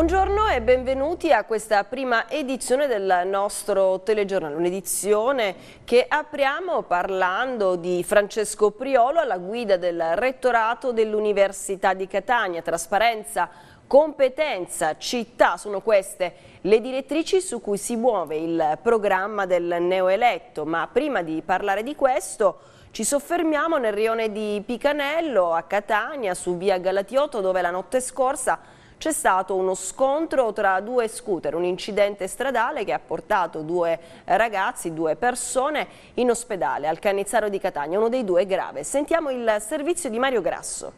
Buongiorno e benvenuti a questa prima edizione del nostro telegiornale, un'edizione che apriamo parlando di Francesco Priolo alla guida del rettorato dell'Università di Catania, trasparenza, competenza, città, sono queste le direttrici su cui si muove il programma del neoeletto, ma prima di parlare di questo... Ci soffermiamo nel rione di Picanello a Catania su via Galatioto dove la notte scorsa c'è stato uno scontro tra due scooter, un incidente stradale che ha portato due ragazzi, due persone in ospedale al Cannizzaro di Catania, uno dei due è grave. Sentiamo il servizio di Mario Grasso.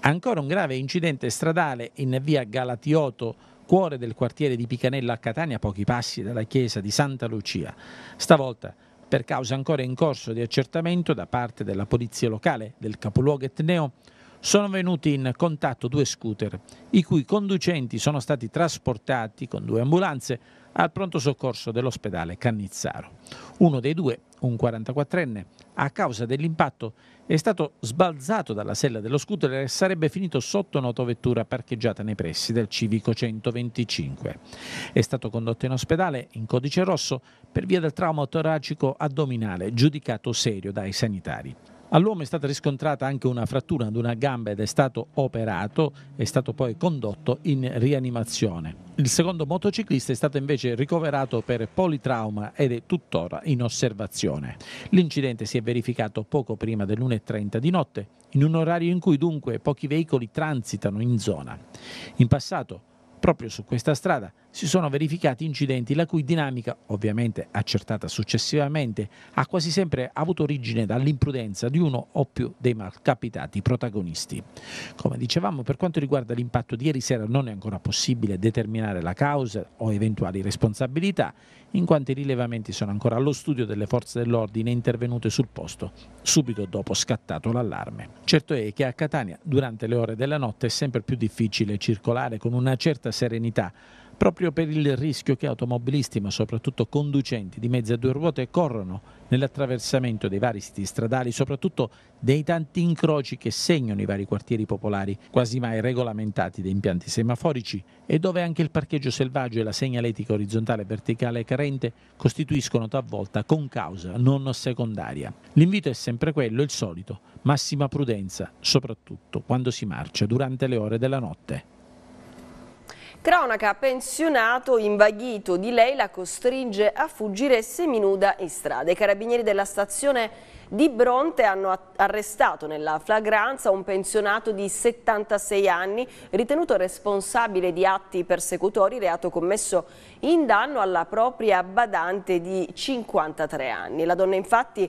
Ancora un grave incidente stradale in via Galatioto cuore del quartiere di Picanella a Catania, a pochi passi dalla chiesa di Santa Lucia. Stavolta per causa ancora in corso di accertamento da parte della polizia locale del capoluogo etneo, sono venuti in contatto due scooter, i cui conducenti sono stati trasportati con due ambulanze al pronto soccorso dell'ospedale Cannizzaro. Uno dei due, un 44enne, a causa dell'impatto è stato sbalzato dalla sella dello scooter e sarebbe finito sotto un'autovettura parcheggiata nei pressi del civico 125. È stato condotto in ospedale in codice rosso per via del trauma toracico addominale giudicato serio dai sanitari. All'uomo è stata riscontrata anche una frattura ad una gamba ed è stato operato, è stato poi condotto in rianimazione. Il secondo motociclista è stato invece ricoverato per politrauma ed è tuttora in osservazione. L'incidente si è verificato poco prima 1.30 di notte, in un orario in cui dunque pochi veicoli transitano in zona. In passato, proprio su questa strada, si sono verificati incidenti la cui dinamica, ovviamente accertata successivamente, ha quasi sempre avuto origine dall'imprudenza di uno o più dei malcapitati protagonisti. Come dicevamo, per quanto riguarda l'impatto di ieri sera non è ancora possibile determinare la causa o eventuali responsabilità, in quanto i rilevamenti sono ancora allo studio delle forze dell'ordine intervenute sul posto, subito dopo scattato l'allarme. Certo è che a Catania durante le ore della notte è sempre più difficile circolare con una certa serenità, proprio per il rischio che automobilisti, ma soprattutto conducenti di mezzi a due ruote, corrono nell'attraversamento dei vari siti stradali, soprattutto dei tanti incroci che segnano i vari quartieri popolari, quasi mai regolamentati da impianti semaforici, e dove anche il parcheggio selvaggio e la segnaletica orizzontale e verticale carente costituiscono talvolta con causa non secondaria. L'invito è sempre quello, il solito, massima prudenza, soprattutto quando si marcia durante le ore della notte. Cronaca, pensionato invaghito di lei la costringe a fuggire seminuda in strada. I carabinieri della stazione di Bronte hanno arrestato nella flagranza un pensionato di 76 anni ritenuto responsabile di atti persecutori, reato commesso in danno alla propria badante di 53 anni. La donna infatti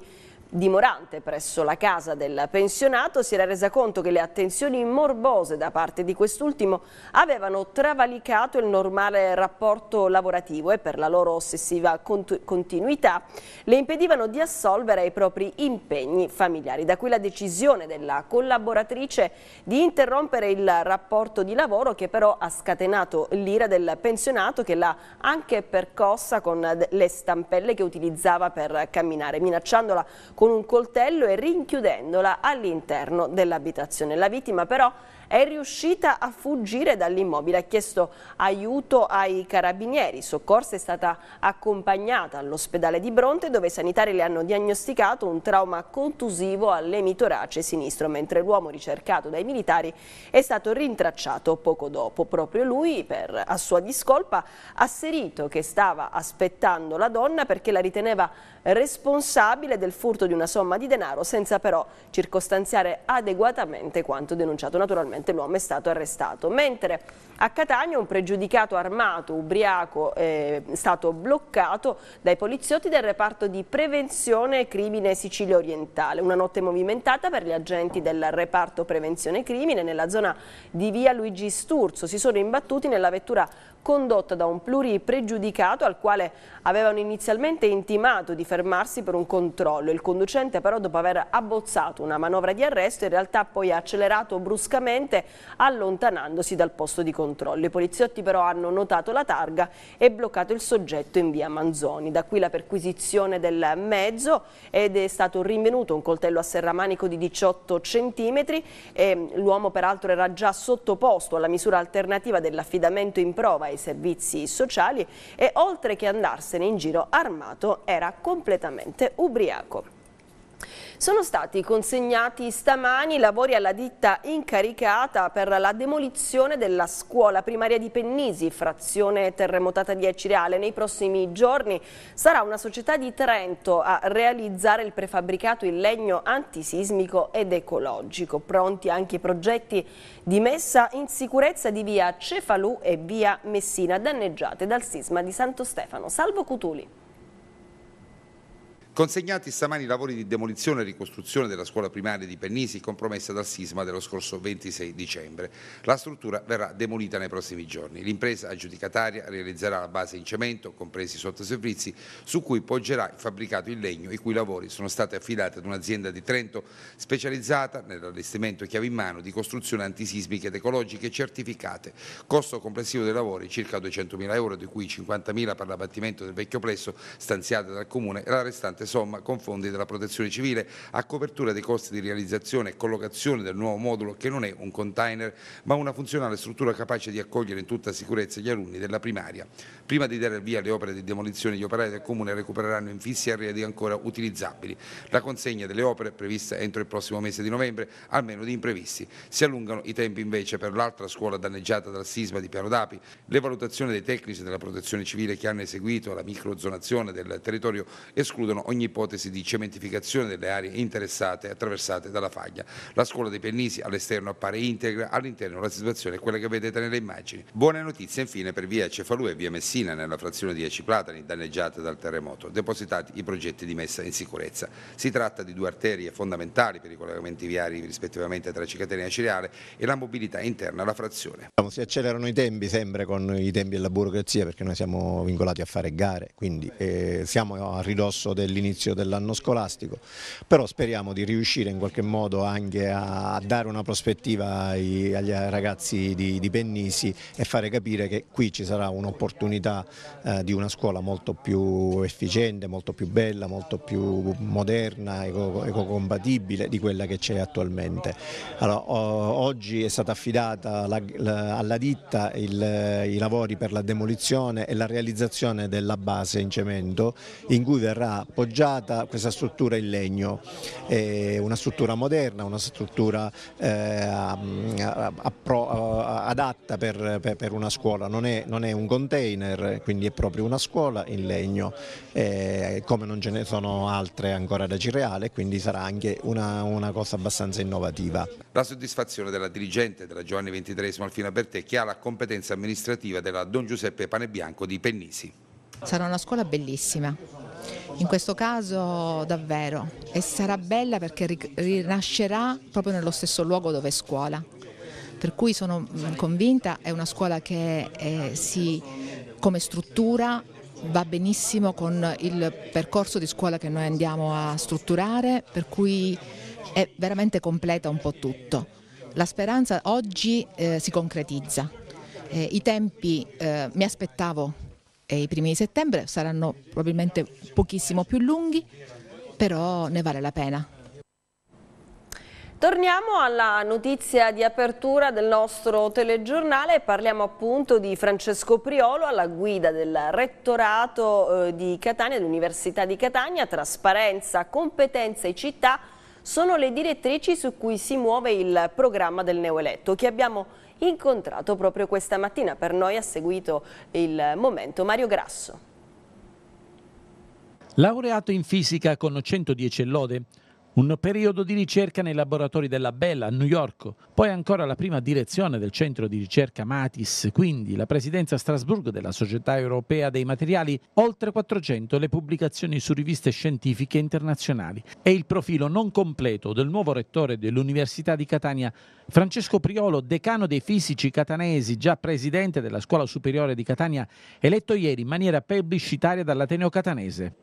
Dimorante presso la casa del pensionato si era resa conto che le attenzioni morbose da parte di quest'ultimo avevano travalicato il normale rapporto lavorativo e per la loro ossessiva continuità le impedivano di assolvere i propri impegni familiari. Da qui la decisione della collaboratrice di interrompere il rapporto di lavoro che però ha scatenato l'ira del pensionato che l'ha anche percossa con le stampelle che utilizzava per camminare, minacciandola con un coltello e rinchiudendola all'interno dell'abitazione. La vittima però è riuscita a fuggire dall'immobile, ha chiesto aiuto ai carabinieri, soccorsa è stata accompagnata all'ospedale di Bronte dove i sanitari le hanno diagnosticato un trauma contusivo all'emitorace sinistro, mentre l'uomo ricercato dai militari è stato rintracciato poco dopo. Proprio lui, per, a sua discolpa, ha asserito che stava aspettando la donna perché la riteneva responsabile del furto di una somma di denaro senza però circostanziare adeguatamente quanto denunciato naturalmente ovviamente l'uomo è stato arrestato. Mentre a Catania un pregiudicato armato ubriaco eh, è stato bloccato dai poliziotti del reparto di prevenzione crimine Sicilia Orientale. Una notte movimentata per gli agenti del reparto prevenzione crimine nella zona di via Luigi Sturzo. Si sono imbattuti nella vettura condotta da un pluripregiudicato al quale avevano inizialmente intimato di fermarsi per un controllo. Il conducente però dopo aver abbozzato una manovra di arresto in realtà poi ha accelerato bruscamente allontanandosi dal posto di controllo. I poliziotti però hanno notato la targa e bloccato il soggetto in via Manzoni. Da qui la perquisizione del mezzo ed è stato rinvenuto un coltello a serramanico di 18 cm l'uomo peraltro era già sottoposto alla misura alternativa dell'affidamento in prova ai servizi sociali e oltre che andarsene in giro armato era completamente ubriaco. Sono stati consegnati stamani i lavori alla ditta incaricata per la demolizione della scuola primaria di Pennisi, frazione terremotata di Acireale. Nei prossimi giorni sarà una società di Trento a realizzare il prefabbricato in legno antisismico ed ecologico. Pronti anche i progetti di messa in sicurezza di via Cefalù e via Messina, danneggiate dal sisma di Santo Stefano. Salvo Cutuli. Consegnati stamani i lavori di demolizione e ricostruzione della scuola primaria di Pennisi compromessa dal sisma dello scorso 26 dicembre. La struttura verrà demolita nei prossimi giorni. L'impresa aggiudicataria realizzerà la base in cemento, compresi i sottoservizi, su cui poggerà il fabbricato in legno, i cui lavori sono stati affidati ad un'azienda di Trento specializzata nell'allestimento chiave in mano di costruzioni antisismiche ed ecologiche certificate. Costo complessivo dei lavori circa 200.000 euro, di cui 50.000 per l'abbattimento del vecchio plesso stanziato dal Comune e la restante somma con fondi della protezione civile a copertura dei costi di realizzazione e collocazione del nuovo modulo che non è un container ma una funzionale struttura capace di accogliere in tutta sicurezza gli alunni della primaria. Prima di dare via alle opere di demolizione gli operai del Comune recupereranno infissi arredi ancora utilizzabili. La consegna delle opere prevista entro il prossimo mese di novembre, almeno di imprevisti. Si allungano i tempi invece per l'altra scuola danneggiata dal sisma di Piano d'Api. Le valutazioni dei tecnici della protezione civile che hanno eseguito la microzonazione del territorio escludono ogni ogni ipotesi di cementificazione delle aree interessate e attraversate dalla faglia. La scuola dei Pennisi all'esterno appare integra, all'interno la situazione è quella che vedete nelle immagini. Buone notizie infine per via Cefalù e via Messina nella frazione di Platani danneggiate dal terremoto, depositati i progetti di messa in sicurezza. Si tratta di due arterie fondamentali per i collegamenti viari rispettivamente tra Cicaterina Cereale e la mobilità interna alla frazione. Diciamo, si accelerano i tempi sempre con i tempi della burocrazia perché noi siamo vincolati a fare gare, quindi eh, siamo a ridosso dell'interno dell'inizio dell'anno scolastico, però speriamo di riuscire in qualche modo anche a dare una prospettiva ai, agli ragazzi di, di, Pennisi e fare capire che qui ci sarà un'opportunità eh, di una scuola molto più efficiente, molto più bella, molto più moderna, eco, ecocompatibile di quella che c'è attualmente. Allora, oggi è stata affidata la, la, alla ditta il, i lavori per la demolizione e la realizzazione della base in cemento in cui verrà appoggiata appoggiata questa struttura in legno, è una struttura moderna, una struttura eh, adatta per, una scuola, non è, un container, quindi è proprio una scuola in legno, eh, come non ce ne sono altre ancora da Cireale, quindi sarà anche una, una cosa abbastanza innovativa. La soddisfazione della dirigente della Giovanni XXIII Alfina Bertè che ha la competenza amministrativa della Don Giuseppe Panebianco di Pennisi. Sarà una scuola bellissima, in questo caso davvero e sarà bella perché rinascerà proprio nello stesso luogo dove è scuola. Per cui sono convinta è una scuola che eh, si, come struttura va benissimo con il percorso di scuola che noi andiamo a strutturare, per cui è veramente completa un po' tutto. La speranza oggi eh, si concretizza. Eh, I tempi eh, mi aspettavo e i primi di settembre saranno probabilmente pochissimo più lunghi, però ne vale la pena. Torniamo alla notizia di apertura del nostro telegiornale, parliamo appunto di Francesco Priolo alla guida del rettorato eh, di Catania, dell'Università di Catania, trasparenza, competenza e città sono le direttrici su cui si muove il programma del neoeletto che abbiamo incontrato proprio questa mattina. Per noi ha seguito il momento Mario Grasso. Laureato in fisica con 110 lode, un periodo di ricerca nei laboratori della Bella a New York, poi ancora la prima direzione del centro di ricerca Matis, quindi la presidenza a Strasburgo della Società Europea dei Materiali, oltre 400 le pubblicazioni su riviste scientifiche internazionali e il profilo non completo del nuovo rettore dell'Università di Catania, Francesco Priolo, decano dei fisici catanesi, già presidente della Scuola Superiore di Catania, eletto ieri in maniera plebiscitaria dall'Ateneo Catanese.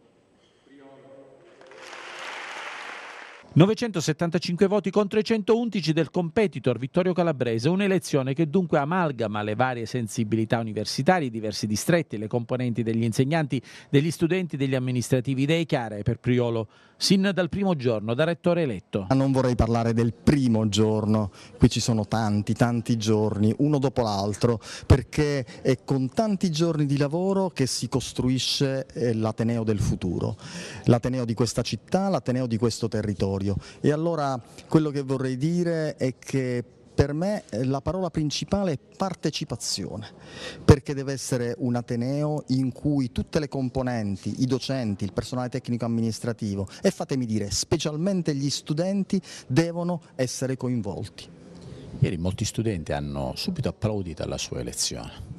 975 voti contro i 111 del competitor Vittorio Calabrese, un'elezione che dunque amalgama le varie sensibilità universitarie, i diversi distretti, le componenti degli insegnanti, degli studenti, degli amministrativi, idee chiare per Priolo, sin dal primo giorno, da rettore eletto. Non vorrei parlare del primo giorno, qui ci sono tanti, tanti giorni, uno dopo l'altro, perché è con tanti giorni di lavoro che si costruisce eh, l'Ateneo del futuro, l'Ateneo di questa città, l'Ateneo di questo territorio territorio. E allora quello che vorrei dire è che per me eh, la parola principale è partecipazione, perché deve essere un Ateneo in cui tutte le componenti, i docenti, il personale tecnico amministrativo e fatemi dire specialmente gli studenti devono essere coinvolti. Ieri molti studenti hanno subito applaudito alla sua elezione.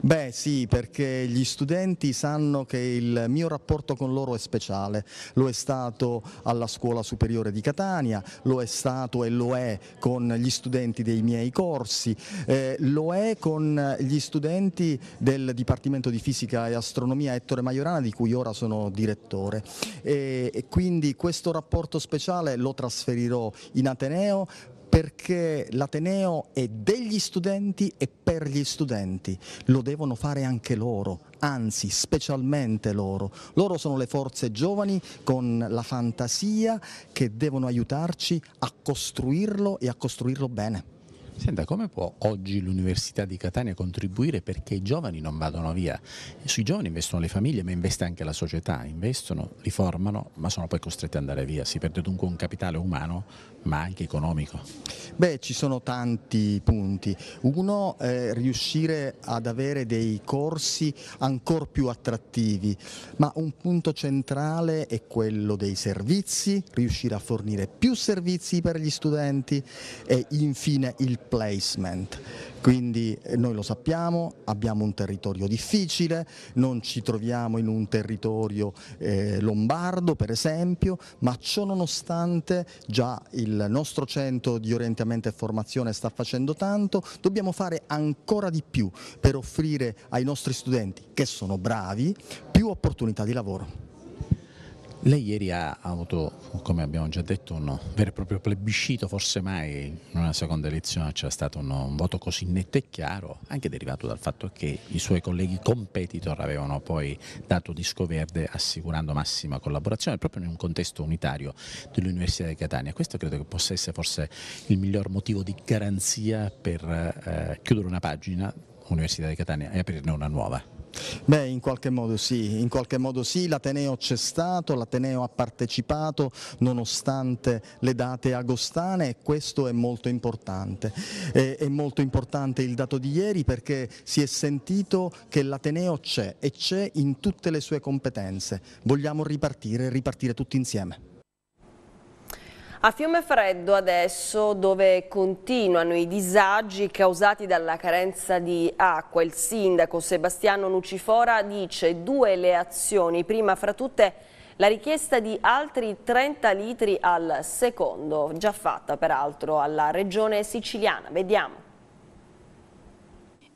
Beh sì, perché gli studenti sanno che il mio rapporto con loro è speciale, lo è stato alla Scuola Superiore di Catania, lo è stato e lo è con gli studenti dei miei corsi, eh, lo è con gli studenti del Dipartimento di Fisica e Astronomia Ettore Maiorana di cui ora sono direttore e, e quindi questo rapporto speciale lo trasferirò in Ateneo perché l'Ateneo è degli studenti e per gli studenti, lo devono fare anche loro, anzi specialmente loro. Loro sono le forze giovani con la fantasia che devono aiutarci a costruirlo e a costruirlo bene. Senta, come può oggi l'Università di Catania contribuire perché i giovani non vadano via? Sui giovani investono le famiglie, ma investe anche la società, investono, li formano, ma sono poi costretti ad andare via. Si perde dunque un capitale umano, ma anche economico. Beh, ci sono tanti punti. Uno, è riuscire ad avere dei corsi ancora più attrattivi, ma un punto centrale è quello dei servizi, riuscire a fornire più servizi per gli studenti e infine il placement, quindi eh, noi lo sappiamo, abbiamo un territorio difficile, non ci troviamo in un territorio eh, lombardo per esempio, ma ciò nonostante già il nostro centro di orientamento e formazione sta facendo tanto, dobbiamo fare ancora di più per offrire ai nostri studenti, che sono bravi, più opportunità di lavoro. Lei ieri ha avuto, come abbiamo già detto, un vero e proprio plebiscito, forse mai in una seconda elezione c'è stato un, un, voto così netto e chiaro, anche derivato dal fatto che i suoi colleghi competitor avevano poi dato disco verde assicurando massima collaborazione proprio in un contesto unitario dell'Università di Catania. Questo credo che possa essere forse il miglior motivo di garanzia per eh, chiudere una pagina Università di Catania e aprirne una nuova. Beh, in qualche modo sì, in qualche modo sì, l'Ateneo c'è stato, l'Ateneo ha partecipato nonostante le date agostane e questo è molto importante. E, è molto importante il dato di ieri perché si è sentito che l'Ateneo c'è e c'è in tutte le sue competenze. Vogliamo ripartire, ripartire tutti insieme. A Fiume Freddo adesso dove continuano i disagi causati dalla carenza di acqua, il sindaco Sebastiano Lucifora dice due le azioni, prima fra tutte la richiesta di altri 30 litri al secondo, già fatta peraltro alla regione siciliana. Vediamo.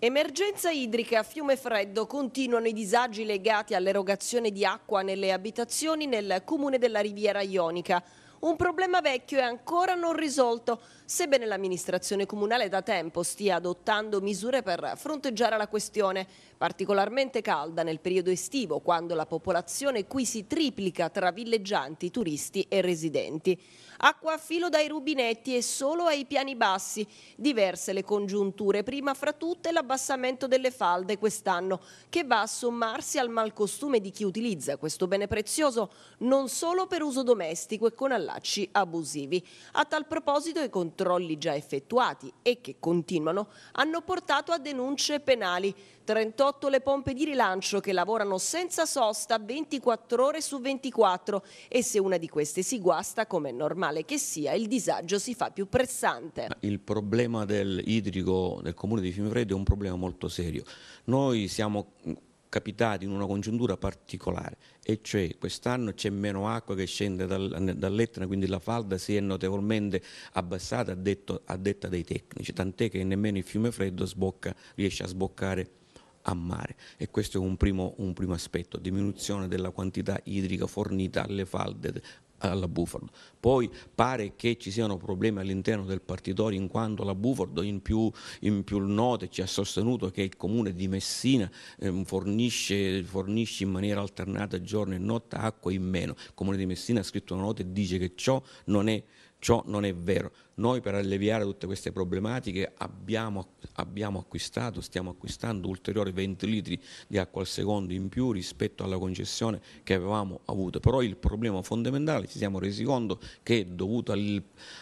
Emergenza idrica a Fiume Freddo continuano i disagi legati all'erogazione di acqua nelle abitazioni nel comune della Riviera Ionica un problema vecchio e ancora non risolto, sebbene l'amministrazione comunale da tempo stia adottando misure per fronteggiare la questione, particolarmente calda nel periodo estivo, quando la popolazione qui si triplica tra villeggianti, turisti e residenti. Acqua a filo dai rubinetti e solo ai piani bassi. Diverse le congiunture, prima fra tutte l'abbassamento delle falde quest'anno, che va a sommarsi al malcostume di chi utilizza questo bene prezioso non solo per uso domestico e con allacci abusivi. A tal proposito i controlli già effettuati e che continuano hanno portato a denunce penali 38 le pompe di rilancio che lavorano senza sosta 24 ore su 24 e se una di queste si guasta, come è normale che sia, il disagio si fa più pressante. Il problema del idrico del comune di Fiumifreddo è un problema molto serio. Noi siamo capitati in una congiuntura particolare e cioè quest'anno c'è meno acqua che scende dal, dall'Etna quindi la falda si è notevolmente abbassata a, a detta dei tecnici tant'è che nemmeno il fiume freddo sbocca, riesce a sboccare amare e questo è un primo, un primo aspetto, diminuzione della quantità idrica fornita alle falde alla Buford. Poi pare che ci siano problemi all'interno del partitorio in quanto la Buford in più, in più note ci ha sostenuto che il comune di Messina ehm, fornisce, fornisce, in maniera alternata giorno e notte acqua in meno. Il comune di Messina ha scritto una nota e dice che ciò non è Ciò non è vero. Noi per alleviare tutte queste problematiche abbiamo, abbiamo, acquistato, stiamo acquistando ulteriori 20 litri di acqua al secondo in più rispetto alla concessione che avevamo avuto. Però il problema fondamentale ci siamo resi conto che è dovuto al,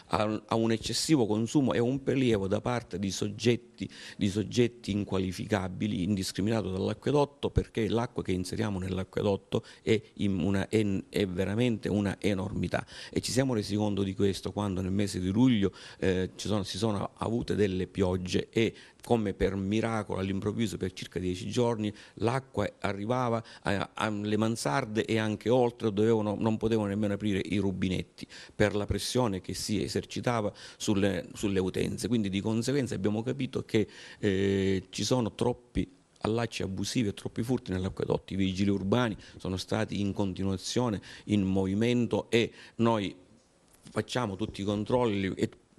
a, a, un eccessivo consumo e un prelievo da parte di soggetti, di soggetti inqualificabili, indiscriminato dall'acquedotto, perché l'acqua che inseriamo nell'acquedotto è, in una, è, è veramente una enormità. E ci siamo resi conto di questo visto certo quando nel mese di luglio eh, sono, si sono avute delle piogge e come per miracolo all'improvviso per circa dieci giorni l'acqua arrivava eh, alle mansarde e anche oltre dovevano, non potevano nemmeno aprire i rubinetti per la pressione che si esercitava sulle, sulle utenze. Quindi di conseguenza abbiamo capito che eh, ci sono troppi allacci abusivi e troppi furti nell'acquedotto. I vigili urbani sono stati in continuazione in movimento e noi facciamo tutti i controlli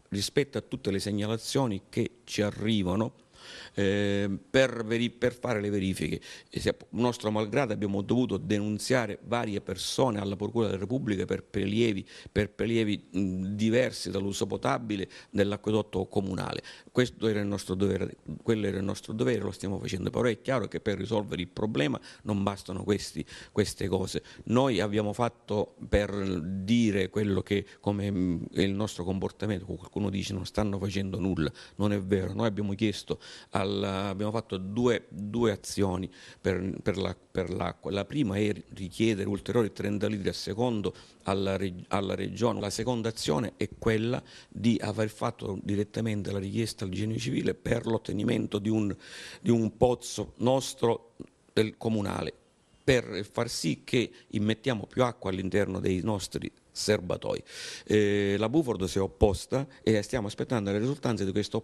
rispetto a tutte le segnalazioni che ci arrivano eh, per, per, fare le verifiche. Eh, se, nostro malgrado abbiamo dovuto denunziare varie persone alla Procura della Repubblica per prelievi, per prelievi mh, diversi dall'uso potabile dell'acquedotto comunale. Questo era il nostro dovere, quello era il nostro dovere, lo stiamo facendo, però è chiaro che per risolvere il problema non bastano questi, queste cose. Noi abbiamo fatto per dire quello che come è il nostro comportamento, qualcuno dice non stanno facendo nulla, non è vero, noi abbiamo chiesto al, abbiamo fatto due, due azioni per, per, l'acqua. La prima è richiedere ulteriori 30 litri al secondo alla, alla regione, la seconda azione è quella di aver fatto direttamente la richiesta al genio civile per l'ottenimento di di un pozzo nostro del comunale per far sì che immettiamo più acqua all'interno dei nostri serbatoi. Eh, la Buford si è opposta e stiamo aspettando le risultanze di questa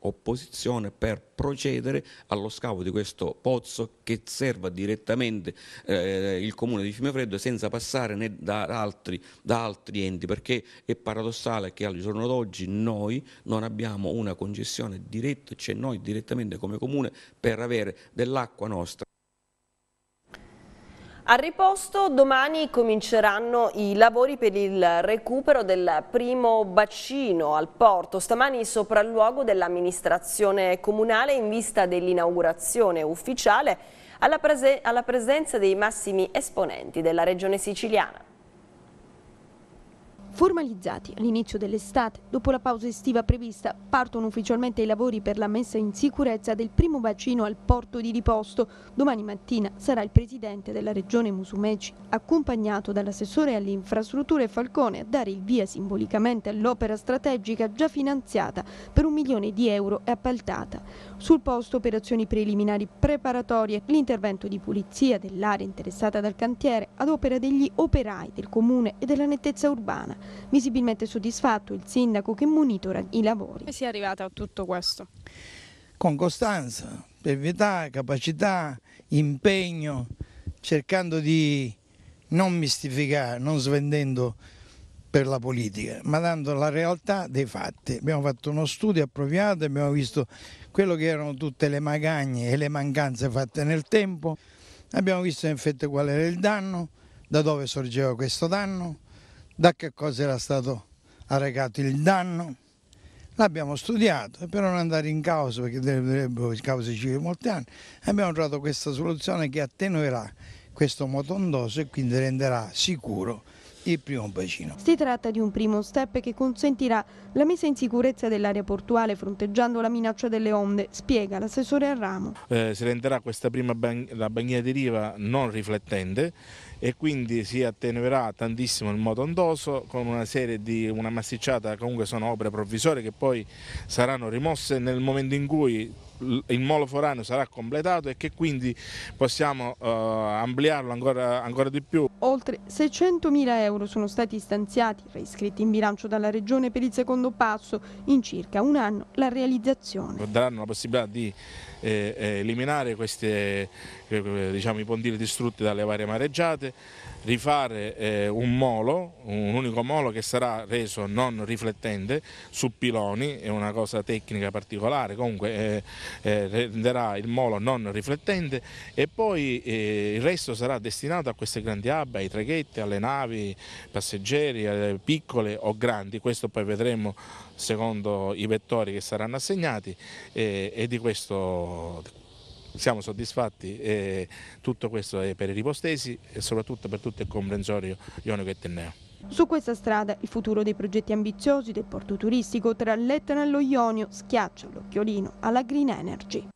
opposizione per procedere allo scavo di questo pozzo che serva direttamente eh, il comune di Fiumefreddo senza passare né da altri, da altri, enti perché è paradossale che al giorno d'oggi noi non abbiamo una concessione diretta, cioè noi direttamente come comune per avere dell'acqua nostra al riposto domani cominceranno i lavori per il recupero del primo bacino al porto, stamani sopralluogo dell'amministrazione comunale in vista dell'inaugurazione ufficiale alla, prese alla presenza dei massimi esponenti della regione siciliana formalizzati. All'inizio dell'estate, dopo la pausa estiva prevista, partono ufficialmente i lavori per la messa in sicurezza del primo bacino al porto di riposto. Domani mattina sarà il presidente della regione Musumeci, accompagnato dall'assessore alle infrastrutture Falcone, a dare il via simbolicamente all'opera strategica già finanziata per un milione di euro e appaltata. Sul posto operazioni preliminari preparatorie, l'intervento di pulizia dell'area interessata dal cantiere ad opera degli operai del comune e della nettezza urbana. Visibilmente soddisfatto il sindaco che monitora i lavori. Come si è arrivata a tutto questo? Con costanza, brevità, capacità, impegno, cercando di non mistificare, non svendendo per la politica, ma dando la realtà dei fatti. Abbiamo fatto uno studio appropriato, abbiamo visto quello che erano tutte le magagne e le mancanze fatte nel tempo, abbiamo visto in effetti qual era il danno, da dove sorgeva questo danno, da che cosa era stato arrecato il danno. L'abbiamo studiato e per non andare in causa, perché dovrebbero boh, in causa civile molti anni, abbiamo trovato questa soluzione che attenuerà questo motondoso e quindi renderà sicuro il primo bacino. Si tratta di un primo step che consentirà la messa in sicurezza dell'area portuale fronteggiando la minaccia delle onde, spiega l'assessore al Eh, si renderà questa prima ban la banchina di riva non riflettente e quindi si attenuerà tantissimo il moto ondoso con una serie di una massicciata comunque sono opere provvisorie che poi saranno rimosse nel momento in cui il molo foraneo sarà completato e che quindi possiamo eh, ampliarlo ancora, ancora di più. Oltre 600.000 euro sono stati stanziati, reiscritti in bilancio dalla Regione per il secondo passo, in circa un anno la realizzazione. Daranno la possibilità di eh, eh eliminare questi eh, diciamo, i pontili distrutti dalle varie mareggiate, rifare eh, un molo, un unico molo che sarà reso non riflettente su piloni, è una cosa tecnica particolare, comunque eh, eh renderà il molo non riflettente e poi eh, il resto sarà destinato a queste grandi abbe, ai traghetti, alle navi, passeggeri, eh, piccole o grandi, questo poi vedremo secondo i vettori che saranno assegnati e, e di questo siamo soddisfatti e tutto questo è per i ripostesi e soprattutto per tutto il comprensorio ionico e tenneo. Su questa strada il futuro dei progetti ambiziosi del porto turistico tra e lo Ionio schiaccia l'occhiolino alla Green Energy.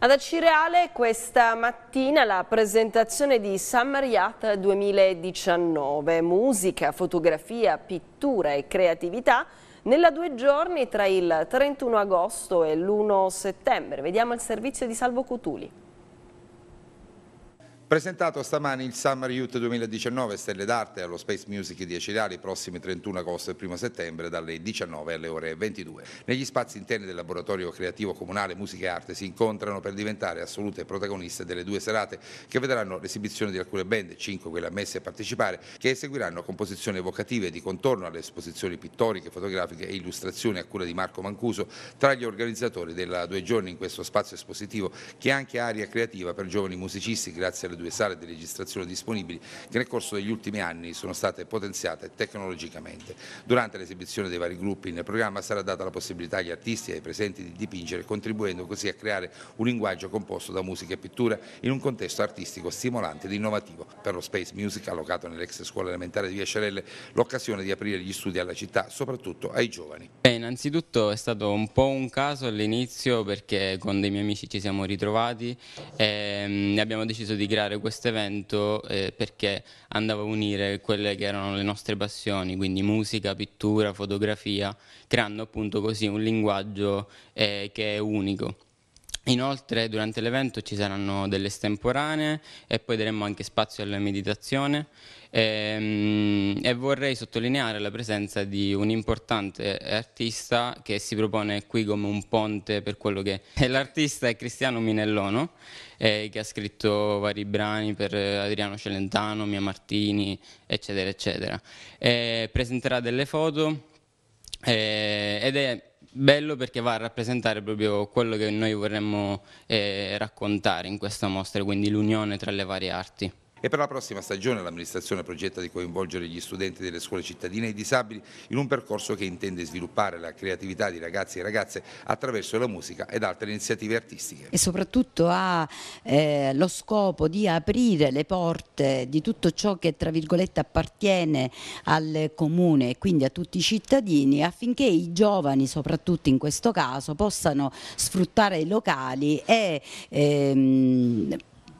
Ad Acireale questa mattina la presentazione di Summer Yacht 2019. Musica, fotografia, pittura e creatività – nella due giorni tra il 31 agosto e l'1 settembre. Vediamo il servizio di Salvo Cutuli. Presentato stamani il Summer Youth 2019 Stelle d'Arte allo Space Music di Acireali, prossimi 31 agosto e 1 settembre, dalle 19 alle ore 22. Negli spazi interni del Laboratorio Creativo Comunale Musica e Arte si incontrano per diventare assolute protagoniste delle due serate che vedranno l'esibizione di alcune band, 5 quelle ammesse a partecipare, che eseguiranno composizioni evocative di contorno alle esposizioni pittoriche, fotografiche e illustrazioni a cura di Marco Mancuso, tra gli organizzatori della due giorni in questo spazio espositivo che è anche aria creativa per giovani musicisti grazie alle due due sale di registrazione disponibili che nel corso degli ultimi anni sono state potenziate tecnologicamente. Durante l'esibizione dei vari gruppi nel programma sarà data la possibilità agli artisti e ai presenti di dipingere contribuendo così a creare un linguaggio composto da musica e pittura in un contesto artistico stimolante ed innovativo. Per lo Space Music allocato nell'ex scuola elementare di Via Viascerelle l'occasione di aprire gli studi alla città, soprattutto ai giovani. Beh, innanzitutto è stato un po' un caso all'inizio perché con dei miei amici ci siamo ritrovati e mm, abbiamo deciso di creare fare questo evento eh, perché andava a unire quelle che erano le nostre passioni, quindi musica, pittura, fotografia, creando appunto così un linguaggio eh, che è unico. Inoltre durante l'evento ci saranno delle estemporanee e poi daremo anche spazio alla meditazione e, ehm, e, vorrei sottolineare la presenza di un importante artista che si propone qui come un ponte per quello che è l'artista è Cristiano Minellono eh, che ha scritto vari brani per Adriano Celentano, Mia Martini eccetera eccetera. E eh, presenterà delle foto eh, ed è bello perché va a rappresentare proprio quello che noi vorremmo eh, raccontare in questa mostra, quindi l'unione tra le varie arti. E per la prossima stagione l'amministrazione progetta di coinvolgere gli studenti delle scuole cittadine e i disabili in un percorso che intende sviluppare la creatività di ragazzi e ragazze attraverso la musica ed altre iniziative artistiche. E soprattutto ha eh, lo scopo di aprire le porte di tutto ciò che tra virgolette appartiene al comune e quindi a tutti i cittadini affinché i giovani soprattutto in questo caso possano sfruttare i locali e ehm,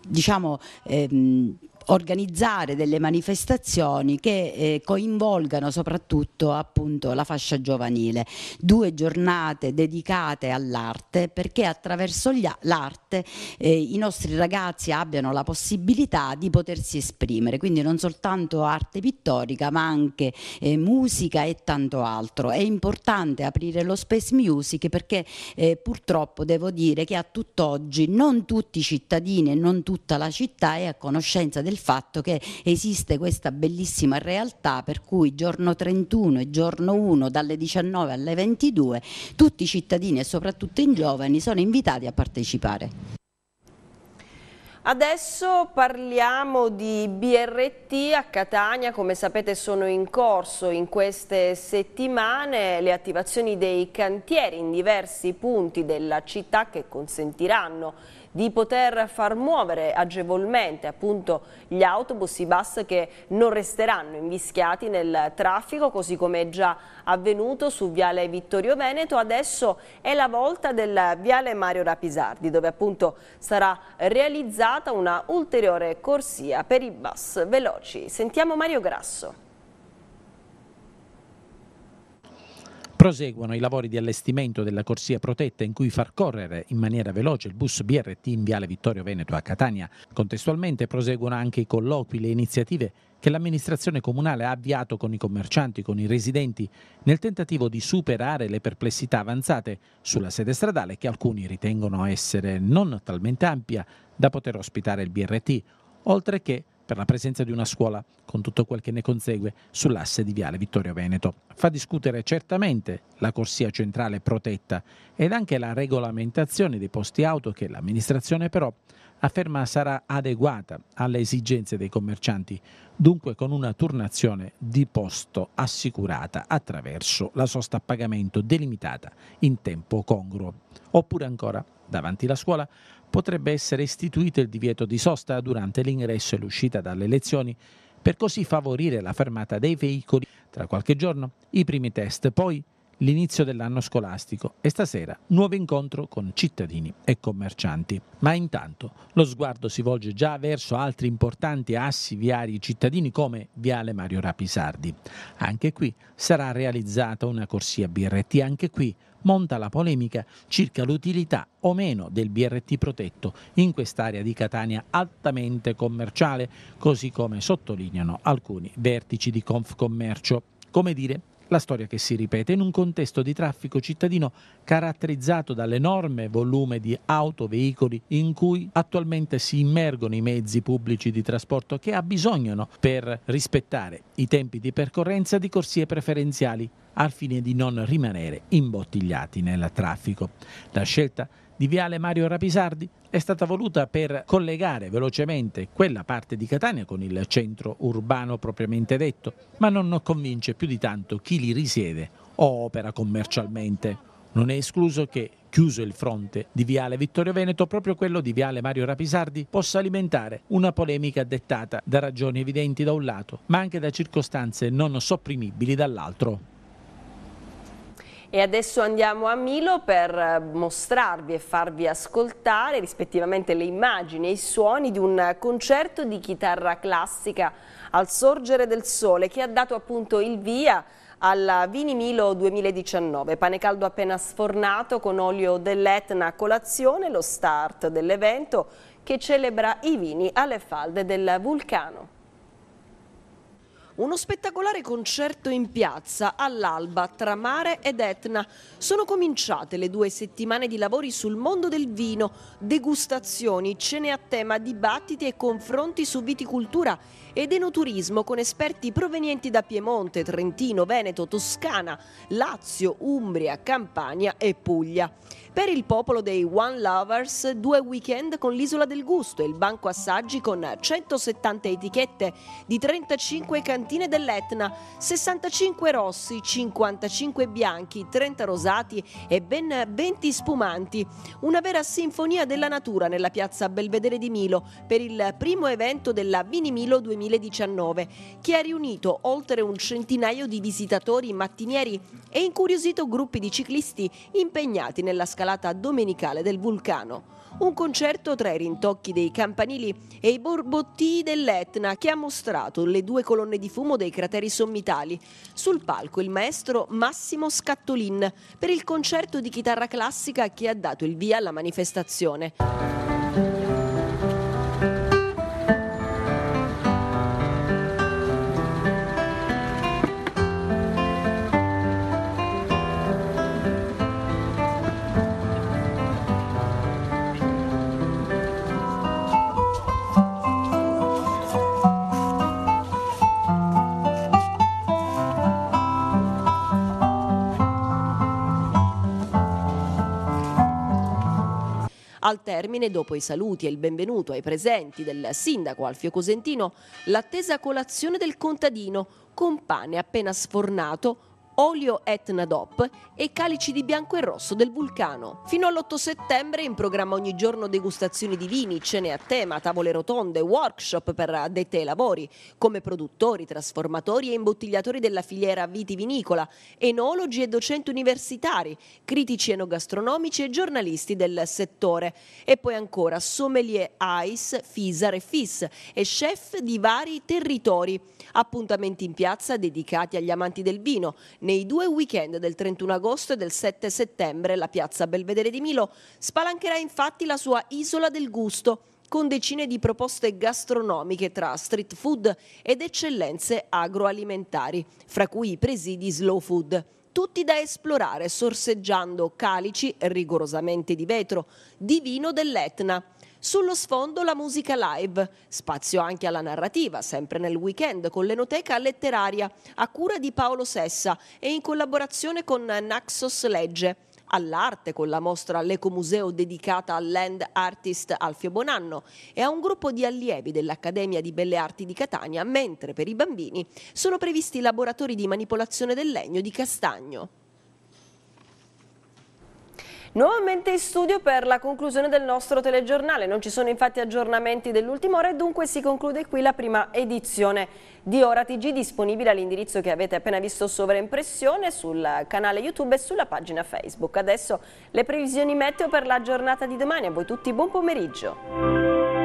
diciamo ehm, organizzare delle manifestazioni che eh, coinvolgano soprattutto appunto, la fascia giovanile. Due giornate dedicate all'arte perché attraverso l'arte eh, i nostri ragazzi abbiano la possibilità di potersi esprimere, quindi non soltanto arte pittorica ma anche eh, musica e tanto altro. È importante aprire lo Space Music perché eh, purtroppo devo dire che a tutt'oggi non tutti i cittadini e non tutta la città è a conoscenza del del fatto che esiste questa bellissima realtà per cui giorno 31 e giorno 1 dalle 19 alle 22 tutti i cittadini e soprattutto i giovani sono invitati a partecipare. Adesso parliamo di BRT a Catania, come sapete sono in corso in queste settimane le attivazioni dei cantieri in diversi punti della città che consentiranno di poter far muovere agevolmente appunto gli autobus, i bus che non resteranno invischiati nel traffico così come è già avvenuto su Viale Vittorio Veneto. Adesso è la volta del Viale Mario Rapisardi dove appunto sarà realizzata una ulteriore corsia per i bus veloci. Sentiamo Mario Grasso. Proseguono i lavori di allestimento della corsia protetta in cui far correre in maniera veloce il bus BRT in Viale Vittorio Veneto a Catania. Contestualmente proseguono anche i colloqui, le iniziative che l'amministrazione comunale ha avviato con i commercianti, con i residenti, nel tentativo di superare le perplessità avanzate sulla sede stradale che alcuni ritengono essere non talmente ampia da poter ospitare il BRT, oltre che per la presenza di una scuola, con tutto quel che ne consegue, sull'asse di Viale Vittorio Veneto. Fa discutere certamente la corsia centrale protetta ed anche la regolamentazione dei posti auto che l'amministrazione però afferma sarà adeguata alle esigenze dei commercianti, dunque con una turnazione di posto assicurata attraverso la sosta a pagamento delimitata in tempo congruo. Oppure ancora, davanti alla scuola, potrebbe essere istituito il divieto di sosta durante l'ingresso e l'uscita dalle lezioni, per così favorire la fermata dei veicoli. Tra qualche giorno i primi test, poi l'inizio dell'anno scolastico e stasera nuovo incontro con cittadini e commercianti. Ma intanto lo sguardo si volge già verso altri importanti assi viari cittadini come Viale Mario Rapisardi. Anche qui sarà realizzata una corsia BRT, anche qui monta la polemica circa l'utilità o meno del BRT protetto in quest'area di Catania altamente commerciale, così come sottolineano alcuni vertici di Confcommercio. Come dire, la storia che si ripete in un contesto di traffico cittadino caratterizzato dall'enorme volume di autoveicoli in cui attualmente si immergono i mezzi pubblici di trasporto che abbisognano per rispettare i tempi di percorrenza di corsie preferenziali al fine di non rimanere imbottigliati nel traffico. La scelta di Viale Mario Rapisardi è stata voluta per collegare velocemente quella parte di Catania con il centro urbano propriamente detto, ma non convince più di tanto chi li risiede o opera commercialmente. Non è escluso che, chiuso il fronte di Viale Vittorio Veneto, proprio quello di Viale Mario Rapisardi possa alimentare una polemica dettata da ragioni evidenti da un lato, ma anche da circostanze non sopprimibili dall'altro. E adesso andiamo a Milo per eh, mostrarvi e farvi ascoltare rispettivamente le immagini e i suoni di un concerto di chitarra classica al sorgere del sole che ha dato appunto il via alla Vini Milo 2019. Pane caldo appena sfornato con olio dell'Etna a colazione, lo start dell'evento che celebra i vini alle falde del vulcano. Uno spettacolare concerto in piazza all'alba tra mare ed Etna. Sono cominciate le due settimane di lavori sul mondo del vino, degustazioni, cene a tema, dibattiti e confronti su viticoltura ed enoturismo con esperti provenienti da Piemonte, Trentino, Veneto, Toscana, Lazio, Umbria, Campania e Puglia. Per il popolo dei One Lovers, due weekend con l'Isola del Gusto e il Banco Assaggi con 170 etichette di 35 cantine dell'Etna, 65 rossi, 55 bianchi, 30 rosati e ben 20 spumanti. Una vera sinfonia della natura nella piazza Belvedere di Milo per il primo evento della Vini Milo 2020. 2019, che ha riunito oltre un centinaio di visitatori mattinieri e incuriosito gruppi di ciclisti impegnati nella scalata domenicale del vulcano. Un concerto tra i rintocchi dei campanili e i borbottii dell'Etna che ha mostrato le due colonne di fumo dei crateri sommitali. Sul palco il maestro Massimo Scattolin per il concerto di chitarra classica che ha dato il via alla manifestazione. Al termine, dopo i saluti e il benvenuto ai presenti del sindaco Alfio Cosentino, l'attesa colazione del contadino con pane appena sfornato olio Etna DOP e calici di bianco e rosso del vulcano. Fino all'8 settembre in programma ogni giorno degustazioni di vini, cene a tema, tavole rotonde, workshop per addetti ai lavori, come produttori, trasformatori e imbottigliatori della filiera vitivinicola, enologi e docenti universitari, critici enogastronomici e giornalisti del settore. E poi ancora sommelier ICE, FISAR e FIS e chef di vari territori. Appuntamenti in piazza dedicati agli amanti del vino, nei due weekend del 31 agosto e del 7 settembre la piazza Belvedere di Milo spalancherà infatti la sua Isola del Gusto con decine di proposte gastronomiche tra street food ed eccellenze agroalimentari, fra cui i presidi slow food tutti da esplorare sorseggiando calici rigorosamente di vetro, di vino dell'Etna, sullo sfondo la musica live, spazio anche alla narrativa, sempre nel weekend con l'Enoteca Letteraria, a cura di Paolo Sessa e in collaborazione con Naxos Legge all'arte con la mostra all'Ecomuseo dedicata al land artist Alfio Bonanno e a un gruppo di allievi dell'Accademia di Belle Arti di Catania, mentre per i bambini sono previsti laboratori di manipolazione del legno di castagno. Nuovamente in studio per la conclusione del nostro telegiornale, non ci sono infatti aggiornamenti dell'ultima ora e dunque si conclude qui la prima edizione di Ora TG disponibile all'indirizzo che avete appena visto sovraimpressione sul canale YouTube e sulla pagina Facebook. Adesso le previsioni meteo per la giornata di domani, a voi tutti buon pomeriggio.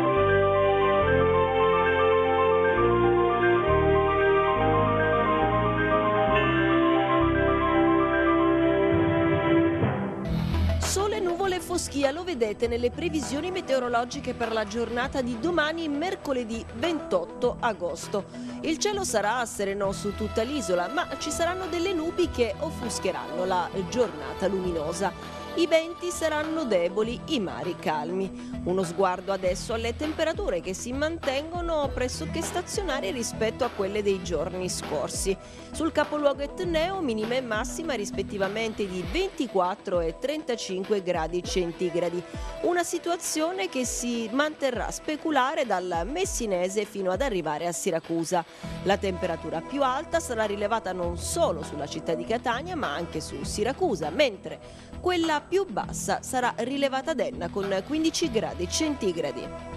Moschia lo vedete nelle previsioni meteorologiche per la giornata di domani mercoledì 28 agosto. Il cielo sarà sereno su tutta l'isola ma ci saranno delle nubi che offuscheranno la giornata luminosa i venti saranno deboli, i mari calmi. Uno sguardo adesso alle temperature che si mantengono pressoché stazionarie rispetto a quelle dei giorni scorsi. Sul capoluogo etneo minima e massima rispettivamente di 24 e 35 gradi centigradi. Una situazione che si manterrà speculare dal Messinese fino ad arrivare a Siracusa. La temperatura più alta sarà rilevata non solo sulla città di Catania ma anche su Siracusa, mentre quella più bassa sarà rilevata ad Enna con 15 gradi centigradi.